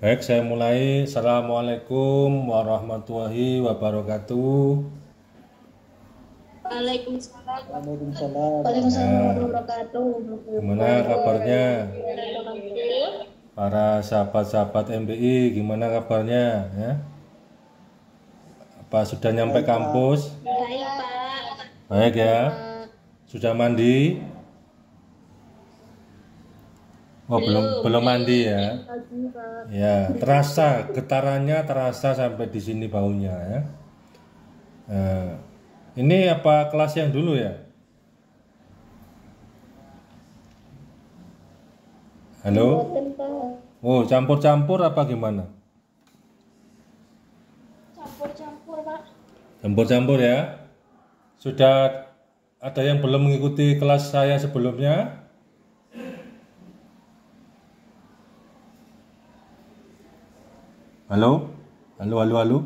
Baik, saya mulai. Assalamualaikum warahmatullahi wabarakatuh. Waalaikumsalam. Waalaikumsalam. Nah, wabarakatuh. Gimana kabarnya? Para sahabat-sahabat MBI, gimana kabarnya? Ya? Apa sudah nyampe kampus? Baik, Pak. Baik ya. Sudah mandi? Oh belum belum, mandi ya. Ya terasa getarannya terasa sampai di sini baunya ya. Nah, ini apa kelas yang dulu ya? Halo. Oh campur-campur apa gimana? Campur-campur pak. Campur-campur ya. Sudah ada yang belum mengikuti kelas saya sebelumnya? Halo? Halo, halo, halo.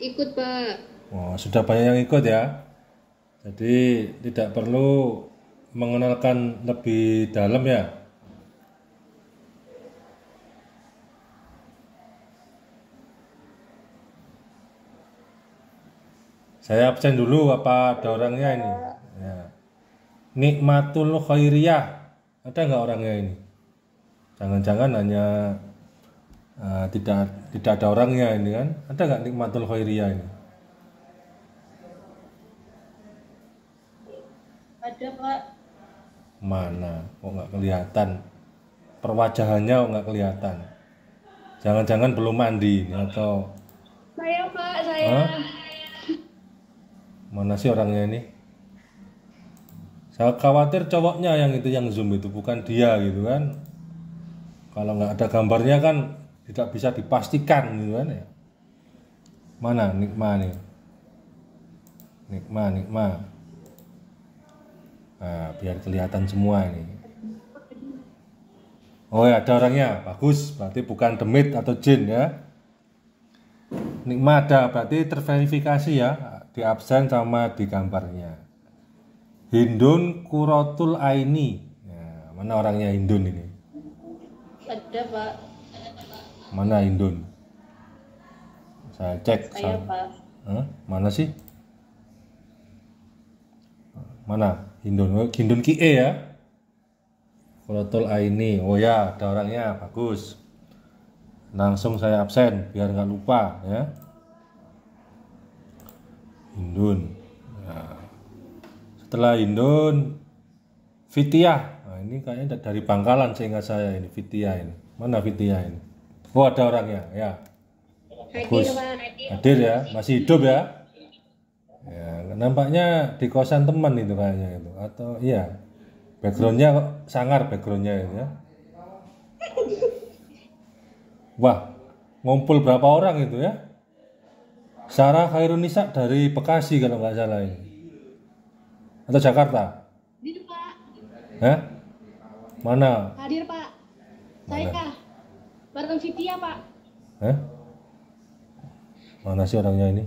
Ikut, Pak. Oh, sudah banyak yang ikut ya. Jadi tidak perlu mengenalkan lebih dalam ya. Saya absen dulu apa ada orangnya ini? Ya. Nikmatul Khairiyah. Ada nggak orangnya ini? Jangan-jangan hanya uh, tidak tidak ada orangnya ini kan ada nggak nikmatul khairiyah ini ada pak mana kok oh, nggak kelihatan perwajahannya kok oh, nggak kelihatan jangan-jangan belum mandi ini atau saya pak saya huh? mana sih orangnya ini saya khawatir cowoknya yang itu yang zoom itu bukan dia gitu kan kalau nggak ada gambarnya kan tidak bisa dipastikan gitu kan ya. Mana nikma nih? Nikma, nikma. Nah, biar kelihatan semua ini. Oh ya, ada orangnya. Bagus, berarti bukan demit atau jin ya. Nikma ada, berarti terverifikasi ya. Di absen sama di gambarnya. Hindun Kurotul Aini. Nah, mana orangnya Hindun ini? Ada, Pak mana Indun, saya cek saya, huh? mana sih mana Indun, oh, Indun Ki E ya A ini, oh ya ada orangnya bagus langsung saya absen biar nggak lupa ya Indun nah. setelah Indun Fitia. nah, ini kayaknya dari Bangkalan sehingga saya ini Fitia ini mana Fitia ini Oh ada orangnya ya. Hadir, Bagus. Hadir. ya, masih hidup ya. Ya, nampaknya di kosan teman itu kayaknya itu atau iya backgroundnya sangar backgroundnya itu ya. Wah, ngumpul berapa orang itu ya? Sarah Khairunisa dari Bekasi kalau nggak salah ini. Atau Jakarta? Hadir, Pak. Hah? Mana? Hadir, Pak. Saya Kak. Bareng City ya Pak? Hah? Mana sih orangnya ini?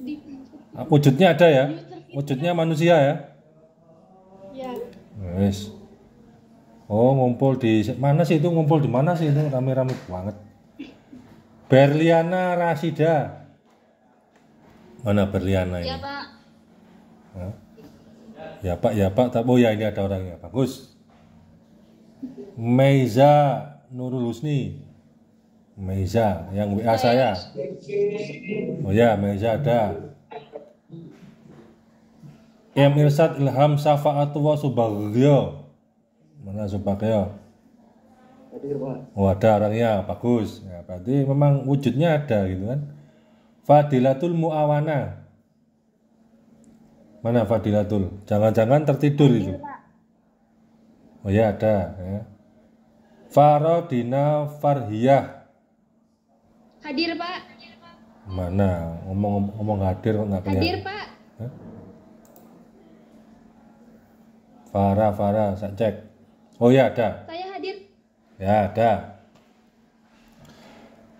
Di... Ah, wujudnya ada ya? Wujudnya manusia ya? Iya. Yes. Oh ngumpul di mana sih itu ngumpul di mana sih itu rame-rame banget. Berliana Rasida. Mana Berliana ini? Ya Pak. Hah? Ya Pak, ya Pak. Oh ya ini ada orangnya. Bagus. Meiza Nurul Husni Meiza yang WA saya oh ya Meiza ada M Irsad Ilham Safaatullah Subagyo mana Subagyo oh ada orangnya bagus ya, berarti memang wujudnya ada gitu kan Fadilatul Muawana mana Fadilatul jangan-jangan tertidur itu iya, oh ya ada ya Farodina Farhiyah. Hadir, Pak. Mana? Ngomong ngomong hadir kok nggak kelihatan. Hadir, Pak. Farah, Farah, saya cek. Oh ya ada. Saya hadir. Ya ada.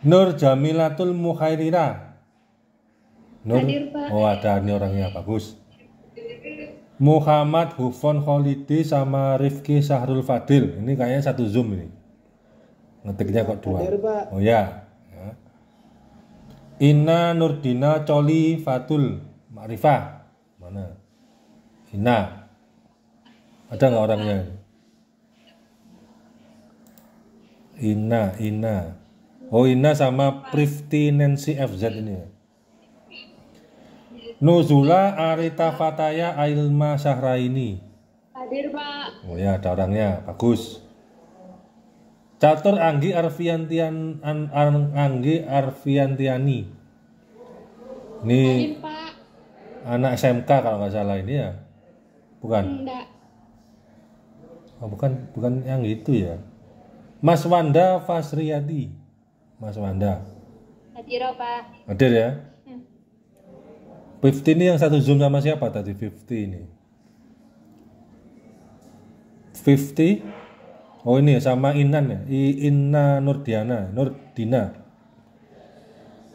Nur Jamilatul Mukhairira. Nur. Hadir, Pak. Oh ada ini orangnya bagus. Muhammad Hufon Kholidi sama Rifki Sahrul Fadil. Ini kayaknya satu zoom ini. Ngetiknya kok dua. Hadir, Pak. Oh ya. ya. Inna Nurdina Coli Fatul Ma'rifah. Mana? Ina Ada nggak orangnya? Ina, Ina. Oh Ina sama Prifti Nancy FZ ini. Ya. Nuzula Arita Fataya Ailma Syahraini. Hadir Pak. Oh ya, ada orangnya. Bagus. Catur Anggi Arfiantian An, An, Anggi Arfiantiani. Ini anak SMK kalau nggak salah ini ya. Bukan. Oh, bukan bukan yang itu ya. Mas Wanda Fasriyati. Mas Wanda. Hadir, oh, Pak. Hadir ya. Hmm. ini yang satu Zoom sama siapa tadi 50 ini? 50 Oh ini ya, sama Inan ya, I, Inna Nurdiana, Nurdina.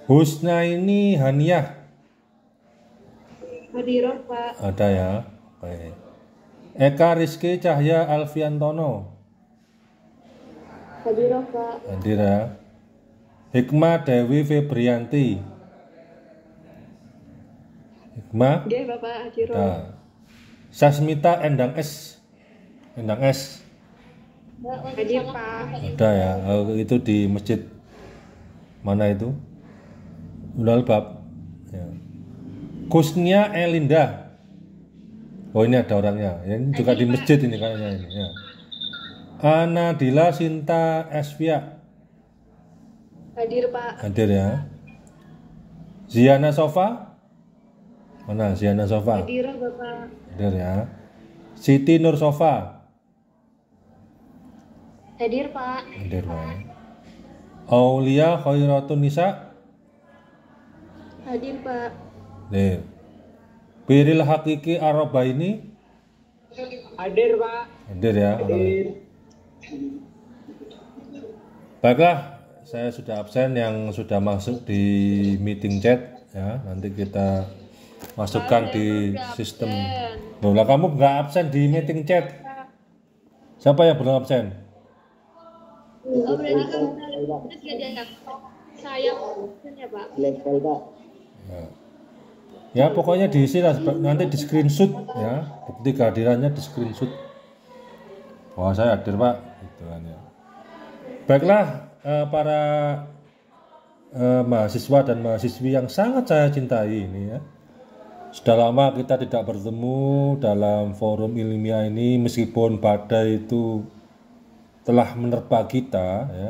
Husna ini Haniah. Hadiroh Pak. Ada ya, baik. Eka Rizky Cahya Alfiantono. Hadiroh Pak. Hadir ya. Hikmah Dewi Febrianti. Hikmah. Oke Bapak nah. Sasmita Endang S. Endang S. Kan ada ya. Eh, itu di masjid mana itu? Ulul Bab. Ya. Kusnya Elinda. Oh ini ada orangnya. Ya, ini juga di masjid ini kayaknya ini. Ya. Anadila Sinta Esvia. Hadir Pak. Hadir ya. Ziana Sofa. Mana Ziana Sofa? Hadir Bapak. Hadir ya. Siti Nur Sofa. Hadir Pak. Hadir Pak. Aulia Khairatun Nisa. Hadir Pak. Hadir. Biril Hakiki Aroba ini. Hadir Pak. Hadir ya. Hadir. Baiklah, saya sudah absen yang sudah masuk di meeting chat ya. Nanti kita masukkan Ayah, di sistem. Bola kamu nggak absen di meeting chat. Siapa yang belum absen? berarti kalau sayap ya Pak? Ya. pokoknya diisi lah nanti di screenshot ya bukti kehadirannya di screenshot. Wah saya hadir pak, gitu Baiklah eh, para eh, mahasiswa dan mahasiswi yang sangat saya cintai ini ya. Sudah lama kita tidak bertemu dalam forum ilmiah ini meskipun badai itu telah menerpa kita ya,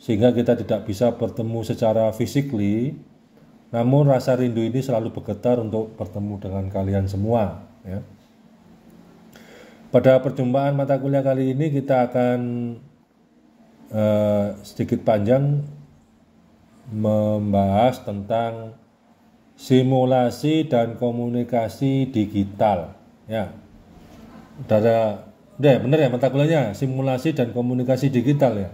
sehingga kita tidak bisa bertemu secara fisikly namun rasa rindu ini selalu bergetar untuk bertemu dengan kalian semua ya. Pada perjumpaan mata kuliah kali ini kita akan uh, sedikit panjang membahas tentang simulasi dan komunikasi digital ya. Saudara Udah benar bener ya mata kuliahnya simulasi dan komunikasi digital ya.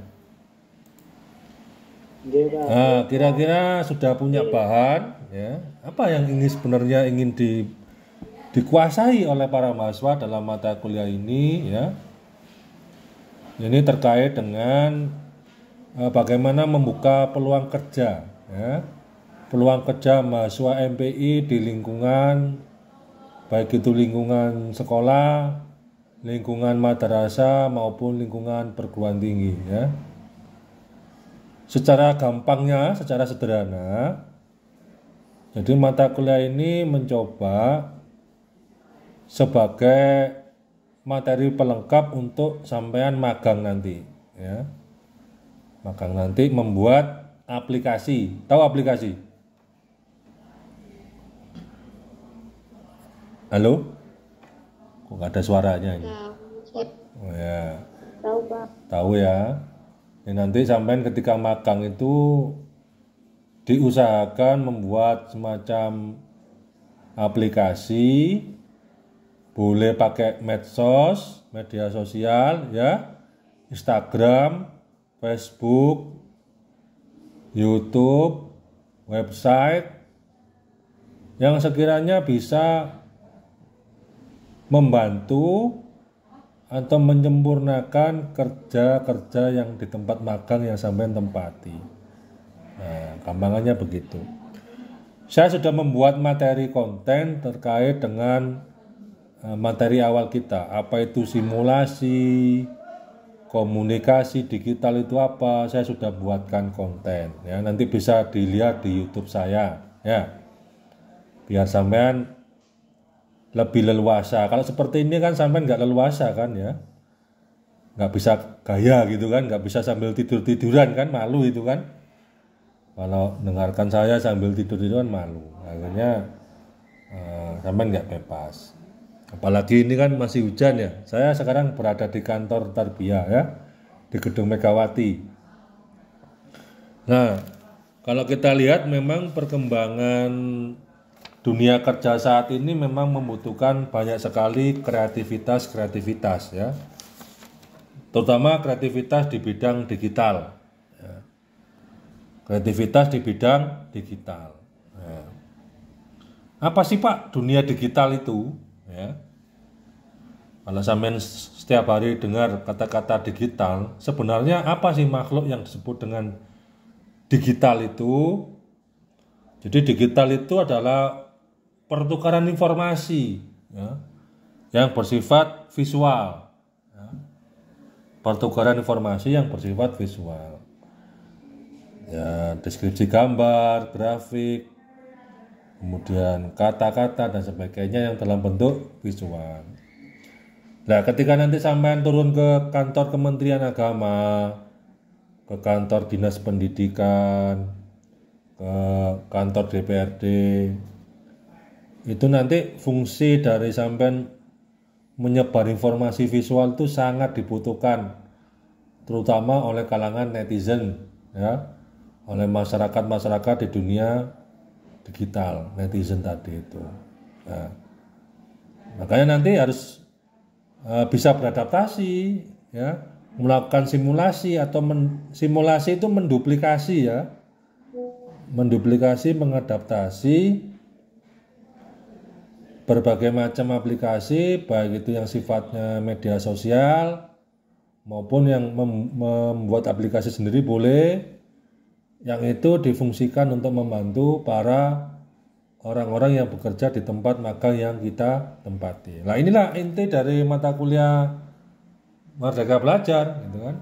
Iya, nah, kira-kira sudah punya bahan ya. Apa yang ingin sebenarnya ingin di dikuasai oleh para mahasiswa dalam mata kuliah ini ya. Ini terkait dengan eh, bagaimana membuka peluang kerja ya. Peluang kerja mahasiswa MPI di lingkungan baik itu lingkungan sekolah lingkungan madrasah maupun lingkungan perguruan tinggi ya. Secara gampangnya, secara sederhana, jadi mata kuliah ini mencoba sebagai materi pelengkap untuk sampean magang nanti ya. Magang nanti membuat aplikasi. Tahu aplikasi? Halo? kok gak ada suaranya ya, oh, ya. tahu pak tahu ya ya nanti sampai ketika magang itu diusahakan membuat semacam aplikasi boleh pakai medsos media sosial ya Instagram Facebook YouTube website yang sekiranya bisa membantu atau menyempurnakan kerja-kerja yang di tempat magang yang sampai tempati. Nah, gampangannya begitu. Saya sudah membuat materi konten terkait dengan eh, materi awal kita. Apa itu simulasi, komunikasi digital itu apa? Saya sudah buatkan konten. Ya, nanti bisa dilihat di YouTube saya. Ya, biar sampean lebih leluasa. Kalau seperti ini kan sampai nggak leluasa kan ya, nggak bisa gaya gitu kan, nggak bisa sambil tidur tiduran kan malu itu kan. Kalau dengarkan saya sambil tidur tiduran malu, akhirnya uh, eh, sampai nggak bebas. Apalagi ini kan masih hujan ya. Saya sekarang berada di kantor Tarbia ya, di gedung Megawati. Nah, kalau kita lihat memang perkembangan dunia kerja saat ini memang membutuhkan banyak sekali kreativitas-kreativitas ya. Terutama kreativitas di bidang digital. Ya. Kreativitas di bidang digital. Ya. Apa sih Pak dunia digital itu? Ya. Kalau sampean setiap hari dengar kata-kata digital, sebenarnya apa sih makhluk yang disebut dengan digital itu? Jadi digital itu adalah pertukaran informasi ya, yang bersifat visual. Ya. Pertukaran informasi yang bersifat visual. Ya, deskripsi gambar, grafik, kemudian kata-kata dan sebagainya yang dalam bentuk visual. Nah, ketika nanti sampai turun ke kantor Kementerian Agama, ke kantor Dinas Pendidikan, ke kantor DPRD, itu nanti fungsi dari sampean menyebar informasi visual itu sangat dibutuhkan terutama oleh kalangan netizen ya oleh masyarakat-masyarakat di dunia digital netizen tadi itu nah, makanya nanti harus uh, bisa beradaptasi ya melakukan simulasi atau men, simulasi itu menduplikasi ya menduplikasi mengadaptasi berbagai macam aplikasi baik itu yang sifatnya media sosial maupun yang mem membuat aplikasi sendiri boleh yang itu difungsikan untuk membantu para orang-orang yang bekerja di tempat magang yang kita tempati. Nah inilah inti dari mata kuliah Merdeka Belajar, gitu kan?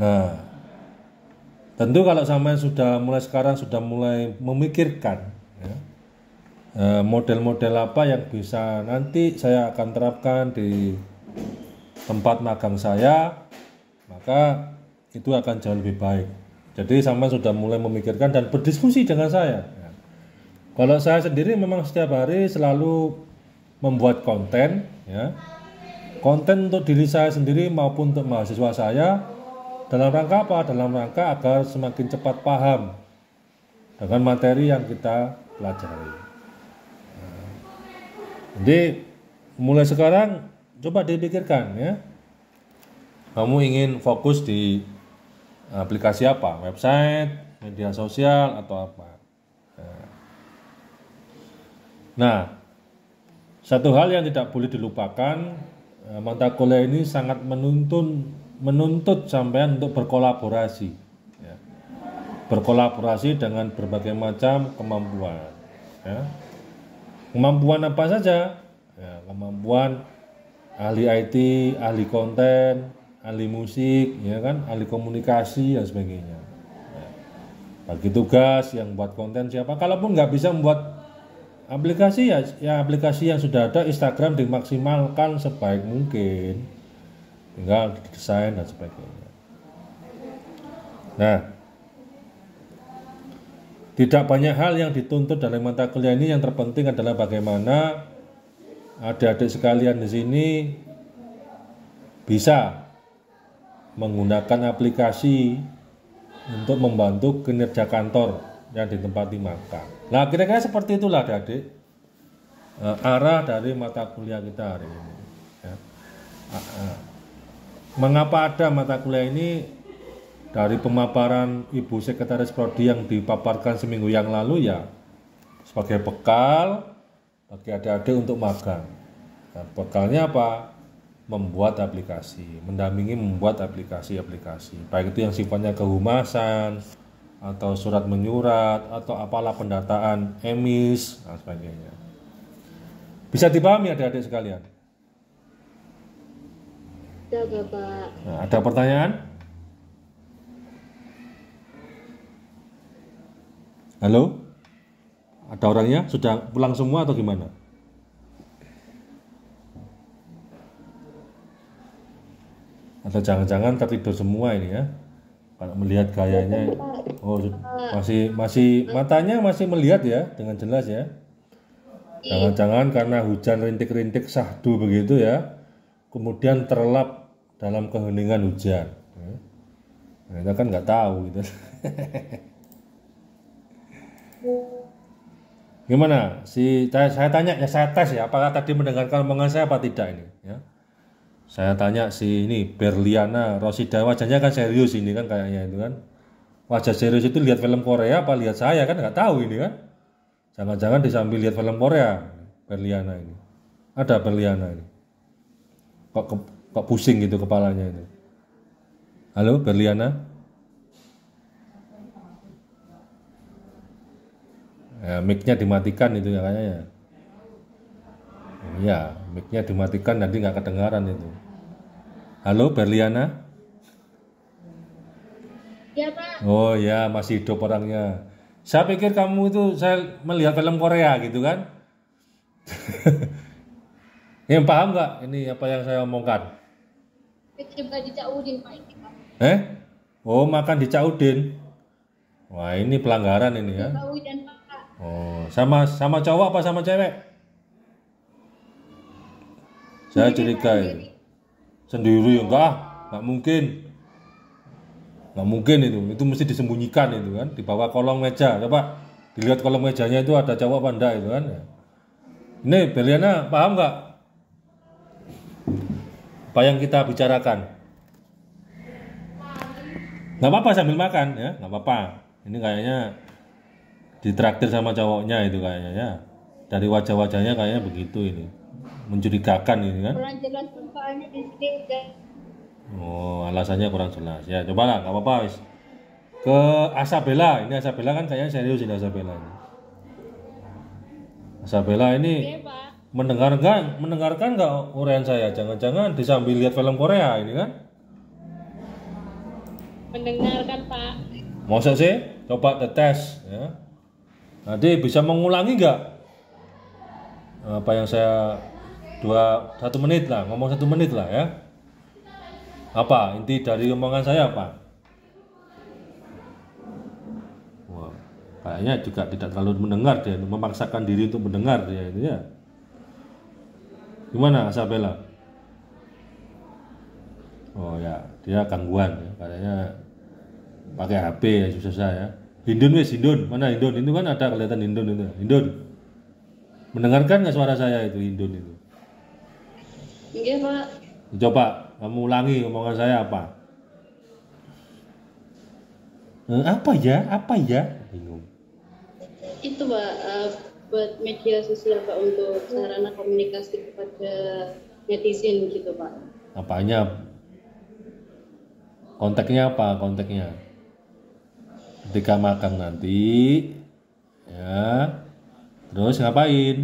Nah, tentu kalau sampai sudah mulai sekarang sudah mulai memikirkan Eh, model-model apa yang bisa nanti saya akan terapkan di tempat magang saya maka itu akan jauh lebih baik jadi sama sudah mulai memikirkan dan berdiskusi dengan saya ya. kalau saya sendiri memang setiap hari selalu membuat konten ya konten untuk diri saya sendiri maupun untuk mahasiswa saya dalam rangka apa dalam rangka agar semakin cepat paham dengan materi yang kita pelajari. Jadi mulai sekarang coba dipikirkan ya. Kamu ingin fokus di aplikasi apa? Website, media sosial atau apa? Nah, nah satu hal yang tidak boleh dilupakan, eh, mata kuliah ini sangat menuntun menuntut sampean untuk berkolaborasi. Ya. Berkolaborasi dengan berbagai macam kemampuan. Ya kemampuan apa saja ya, kemampuan ahli IT ahli konten ahli musik ya kan ahli komunikasi dan sebagainya ya. bagi tugas yang buat konten siapa kalaupun nggak bisa membuat aplikasi ya ya aplikasi yang sudah ada Instagram dimaksimalkan sebaik mungkin tinggal desain dan sebagainya nah tidak banyak hal yang dituntut dalam mata kuliah ini yang terpenting adalah bagaimana adik-adik sekalian di sini bisa menggunakan aplikasi untuk membantu kinerja kantor yang ditempati makan. Nah, kira-kira seperti itulah adik-adik eh, arah dari mata kuliah kita hari ini. Ya. Eh, eh, mengapa ada mata kuliah ini dari pemaparan Ibu Sekretaris Prodi yang dipaparkan seminggu yang lalu ya sebagai bekal bagi adik-adik untuk magang. Nah, bekalnya apa? Membuat aplikasi, mendampingi membuat aplikasi-aplikasi. Baik itu yang sifatnya kehumasan atau surat menyurat atau apalah pendataan emis dan sebagainya. Bisa dipahami adik-adik sekalian? Ya, Bapak. Nah, ada pertanyaan? Halo? Ada orangnya? Sudah pulang semua atau gimana? Atau jangan-jangan tertidur semua ini ya? Kalau melihat gayanya, oh masih masih matanya masih melihat ya dengan jelas ya. Jangan-jangan karena hujan rintik-rintik sahdu begitu ya, kemudian terlap dalam keheningan hujan. Nah, kita kan nggak tahu gitu. Gimana? Si saya tanya ya saya tes ya apakah tadi mendengarkan omongan saya apa tidak ini ya. Saya tanya si ini Berliana Rosida wajahnya kan serius ini kan kayaknya itu kan. Wajah serius itu lihat film Korea apa lihat saya kan nggak tahu ini kan. Jangan-jangan disambil lihat film Korea Berliana ini. Ada Berliana ini. Kok kok pusing gitu kepalanya ini. Halo Berliana? ya, eh, mic dimatikan itu ya kayaknya ya iya, mic-nya dimatikan nanti nggak kedengaran itu halo Berliana ya pak oh ya masih hidup orangnya saya pikir kamu itu saya melihat film Korea gitu kan yang paham nggak ini apa yang saya omongkan di Caudin pak eh oh makan di Caudin wah ini pelanggaran ini ya Caudin Oh, sama sama cowok apa sama cewek? Saya curiga ya. sendiri Sendiri ya enggak, enggak mungkin. Enggak mungkin itu. Itu mesti disembunyikan itu kan, di bawah kolong meja. Coba dilihat kolong mejanya itu ada cowok apa enggak itu kan. Ya. Ini Beliana paham enggak? Apa yang kita bicarakan? Enggak apa-apa sambil makan ya, enggak apa-apa. Ini kayaknya ditraktir sama cowoknya itu kayaknya ya dari wajah-wajahnya kayaknya begitu ini mencurigakan ini kan oh alasannya kurang jelas ya coba lah nggak apa-apa wis ke Asabella ini Asabella kan kayaknya serius ini Asabella ini Asabella ini Oke, mendengarkan mendengarkan nggak uraian saya jangan-jangan disambil lihat film Korea ini kan mendengarkan Pak Mau sih coba tetes ya Nanti bisa mengulangi nggak apa yang saya dua satu menit lah ngomong satu menit lah ya apa inti dari omongan saya apa Wah, kayaknya juga tidak terlalu mendengar dia memaksakan diri untuk mendengar dia ini ya gimana Sabella oh ya dia gangguan ya. kayaknya pakai HP ya susah saya Hindun wes Hindun mana Hindun itu kan ada kelihatan Hindun itu Hindun mendengarkan nggak suara saya itu Hindun itu iya pak coba kamu ulangi omongan saya apa eh, apa ya apa ya bingung itu pak uh, buat media sosial pak untuk sarana komunikasi kepada netizen gitu pak apanya kontaknya apa kontaknya ketika makan nanti ya terus ngapain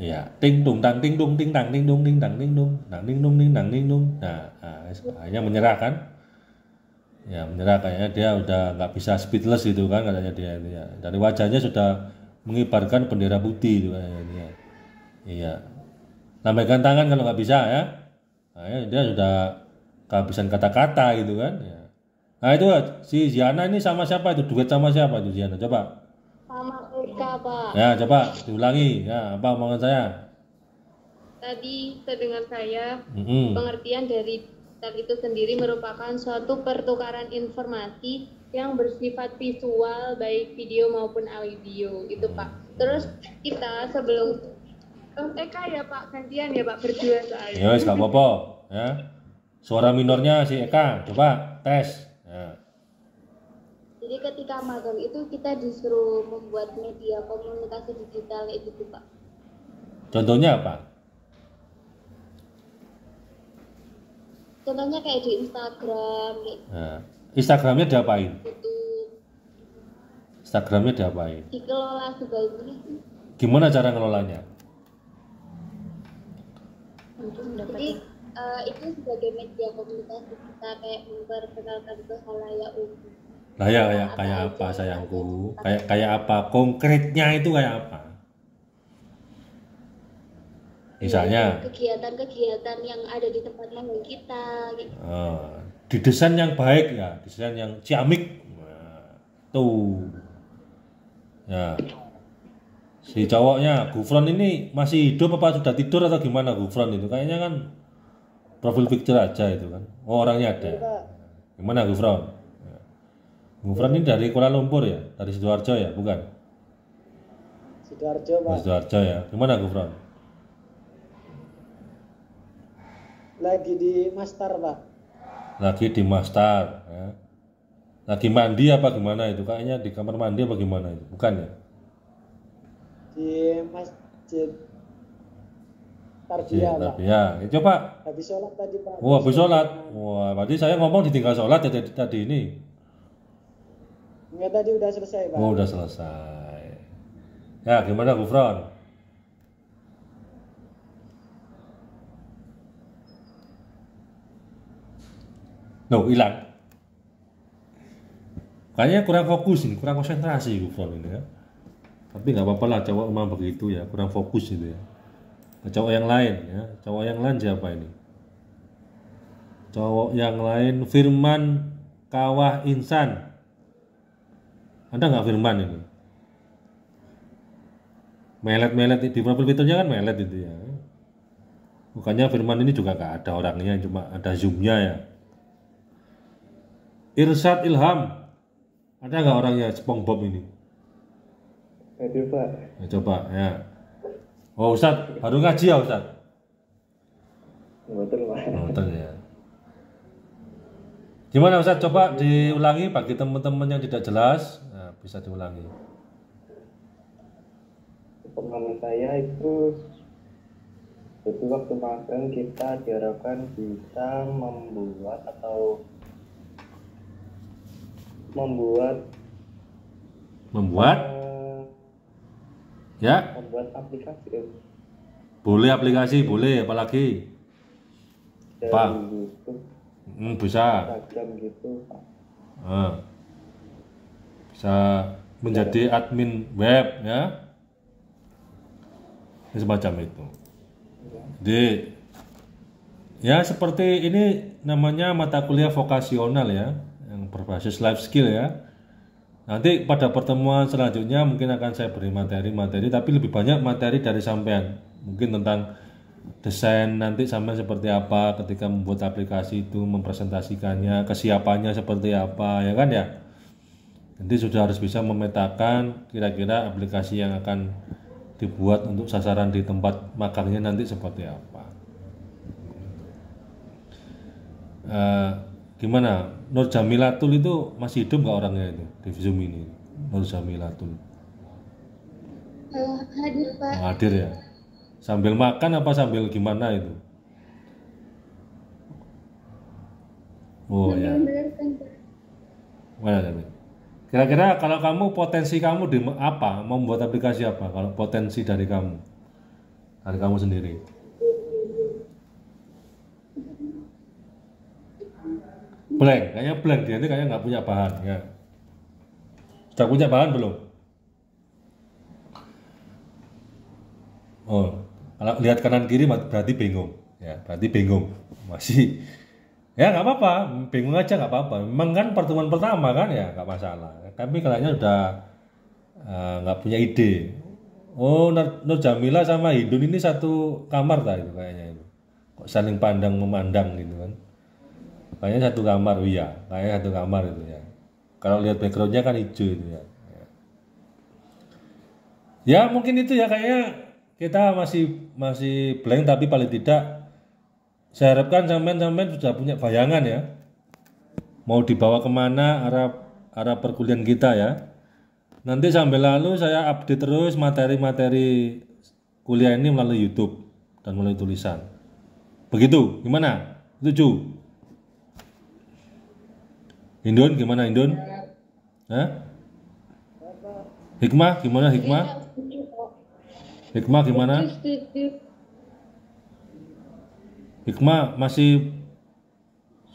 ya ting tung tang ting tung ting tang ting tung ting tang ting tung tang ting tung ting tang ting tung nah, hanya nah, menyerah kan ya menyerah kayaknya dia udah nggak bisa speedless gitu kan katanya dia ini ya. dari wajahnya sudah mengibarkan bendera putih itu ini ya iya tambahkan tangan kalau nggak bisa ya nah, ya dia sudah kehabisan kata-kata gitu kan ya. nah itu si Ziana ini sama siapa itu duet sama siapa itu Ziana coba sama Urka pak ya coba diulangi ya apa omongan saya tadi terdengar saya mm -hmm. pengertian dari digital itu sendiri merupakan suatu pertukaran informasi yang bersifat visual baik video maupun audio gitu pak terus kita sebelum Eka ya pak gantian ya pak berdua soalnya ya nggak apa-apa ya Suara minornya si Eka, coba tes. ya. Jadi ketika magang itu kita disuruh membuat media komunikasi digital itu tuh Pak. Contohnya apa? Contohnya kayak di Instagram. Nah, Instagramnya diapain? YouTube. Gitu. Instagramnya diapain? Dikelola sebaiknya. Gimana cara ngelolanya? mendapatkan Eh, itu sebagai media komunikasi kita kayak memperkenalkan ke halayak umum kayak kayak kayak apa sayangku kayak kayak apa konkretnya itu kayak apa misalnya iya, kegiatan-kegiatan yang ada di tempat manggung kita gitu. Uh, di desain yang baik ya desain yang ciamik nah, tuh ya si cowoknya Gufron ini masih hidup apa sudah tidur atau gimana Gufron itu kayaknya kan profil picture aja itu kan oh orangnya ada iya, gimana Gufron ya. Gufron ini dari Kuala Lumpur ya dari sidoarjo ya bukan sidoarjo pak sidoarjo ya gimana Gufron lagi di master pak lagi di master ya. lagi mandi apa gimana itu kayaknya di kamar mandi apa gimana itu bukan ya di masjid tarbiyah. ya, Coba. Habis sholat tadi Pak. Wah, habis sholat. Wah, berarti saya ngomong ditinggal sholat ya tadi, tadi ini. Enggak tadi udah selesai Pak. Oh, udah selesai. Ya, gimana Gufron? No, hilang. Kayaknya kurang fokus ini, kurang konsentrasi Gufron ini ya. Tapi nggak apa-apa lah, cowok memang begitu ya, kurang fokus gitu ya. Nah, cowok yang lain ya cowok yang lain siapa ini cowok yang lain Firman Kawah Insan ada nggak Firman ini melet-melet di profil fiturnya kan melet itu ya bukannya Firman ini juga nggak ada orangnya cuma ada zoomnya ya Irsat Ilham ada nggak orangnya SpongeBob ini? Ya, coba. Ya, coba ya. Oh Ustaz, baru ngaji ya Ustaz? Betul Pak. Betul ya. Gimana Ustaz? Coba diulangi bagi teman-teman yang tidak jelas, nah, bisa diulangi. Pengalaman saya itu itu waktu makan kita diharapkan bisa membuat atau membuat membuat Ya. Membuat aplikasi. Ya. Boleh aplikasi, boleh apalagi. Pak. Hmm, bisa. Instagram gitu. Nah. Bisa menjadi ya. admin web ya. Ini semacam itu. Ya. Jadi ya seperti ini namanya mata kuliah vokasional ya yang berbasis life skill ya Nanti pada pertemuan selanjutnya mungkin akan saya beri materi-materi tapi lebih banyak materi dari sampean. Mungkin tentang desain nanti sampean seperti apa ketika membuat aplikasi itu, mempresentasikannya, kesiapannya seperti apa, ya kan ya. Nanti sudah harus bisa memetakan kira-kira aplikasi yang akan dibuat untuk sasaran di tempat makannya nanti seperti apa. Eh, gimana Nur Jamilatul itu masih hidup nggak orangnya itu di Zoom ini Nur Jamilatul uh, eh, hadir pak nah, hadir ya sambil makan apa sambil gimana itu oh ya mana nih kira-kira kalau kamu potensi kamu di apa membuat aplikasi apa kalau potensi dari kamu dari kamu sendiri blank kayaknya blank dia itu kayaknya nggak punya bahan ya sudah punya bahan belum oh kalau lihat kanan kiri berarti bingung ya berarti bingung masih ya nggak apa-apa bingung aja nggak apa-apa memang kan pertemuan pertama kan ya nggak masalah tapi kayaknya udah eh, nggak uh, punya ide oh Nur, Nur Jamila sama Hindun ini satu kamar tadi kayaknya itu kok saling pandang memandang gitu kan kayaknya satu kamar oh iya kayaknya satu kamar itu ya kalau lihat backgroundnya kan hijau itu ya ya mungkin itu ya kayaknya kita masih masih blank tapi paling tidak saya harapkan sampean-sampean sudah punya bayangan ya mau dibawa kemana arah arah perkuliahan kita ya nanti sambil lalu saya update terus materi-materi kuliah ini melalui YouTube dan melalui tulisan begitu gimana setuju Indun gimana Indun? Hah? Hikmah gimana Hikmah? Hikmah gimana? Hikmah masih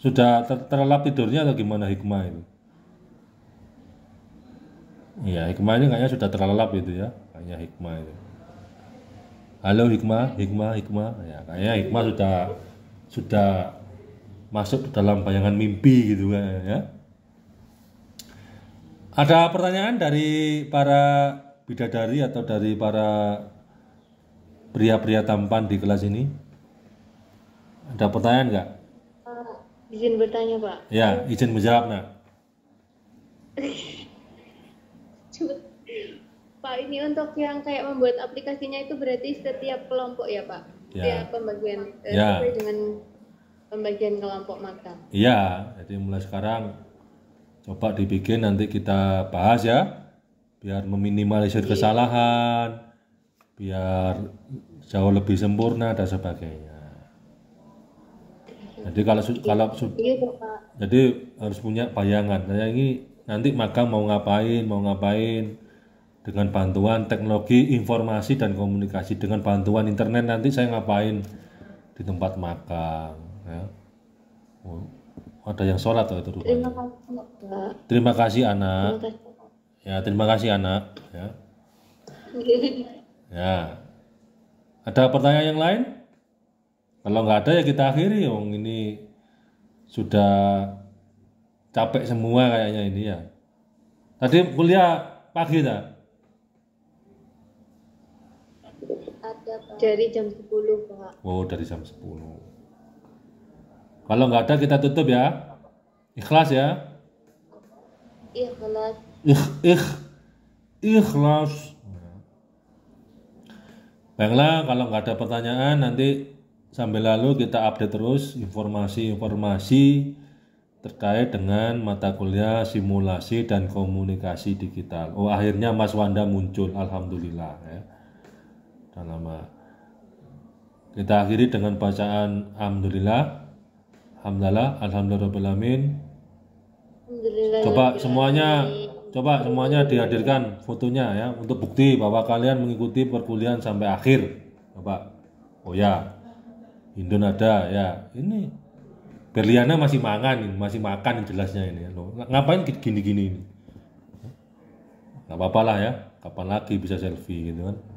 sudah ter terlelap tidurnya atau gimana Hikmah itu? Iya, Hikmah ini kayaknya sudah terlelap itu ya, kayaknya Hikmah itu. Halo Hikmah, Hikmah, Hikmah. Ya, kayaknya Hikmah sudah sudah masuk ke dalam bayangan mimpi gitu kan ya. Ada pertanyaan dari para bidadari atau dari para pria-pria tampan di kelas ini? Ada pertanyaan nggak? Uh, izin bertanya pak. Ya, izin menjawab nak. pak ini untuk yang kayak membuat aplikasinya itu berarti setiap kelompok ya pak? Ya. Setiap pembagian eh, ya. sesuai dengan pembagian kelompok makan Iya, jadi mulai sekarang coba dibikin nanti kita bahas ya, biar meminimalisir iya. kesalahan, biar jauh lebih sempurna dan sebagainya. Jadi kalau kalau iya, jadi harus punya bayangan. Saya ini nanti magang mau ngapain, mau ngapain dengan bantuan teknologi informasi dan komunikasi dengan bantuan internet nanti saya ngapain di tempat makan ya. Oh, ada yang sholat atau itu rupanya. Terima kasih, Pak. Terima kasih anak. Terima kasih. Ya, terima kasih anak. Ya. ya. Ada pertanyaan yang lain? Kalau nggak ada ya kita akhiri, yang Ini sudah capek semua kayaknya ini ya. Tadi kuliah pagi tak? Ada, Dari jam 10, Pak. Oh, dari jam 10. Kalau nggak ada kita tutup ya. Ikhlas ya. Ikhlas. Ikh, ikh, ikhlas. Baiklah, kalau nggak ada pertanyaan nanti sambil lalu kita update terus informasi-informasi terkait dengan mata kuliah simulasi dan komunikasi digital. Oh, akhirnya Mas Wanda muncul, alhamdulillah ya. Dan lama. Kita akhiri dengan bacaan alhamdulillah. Alhamdulillah, alhamdulillah alhamdulillahirobbilalamin. Coba semuanya, coba semuanya dihadirkan fotonya ya untuk bukti bahwa kalian mengikuti perkuliahan sampai akhir. Coba. Oh ya, Indon ada ya. Ini Berliana masih makan, masih makan jelasnya ini. Loh, ngapain gini-gini ini? Gak apa-apa lah ya, kapan lagi bisa selfie gitu kan.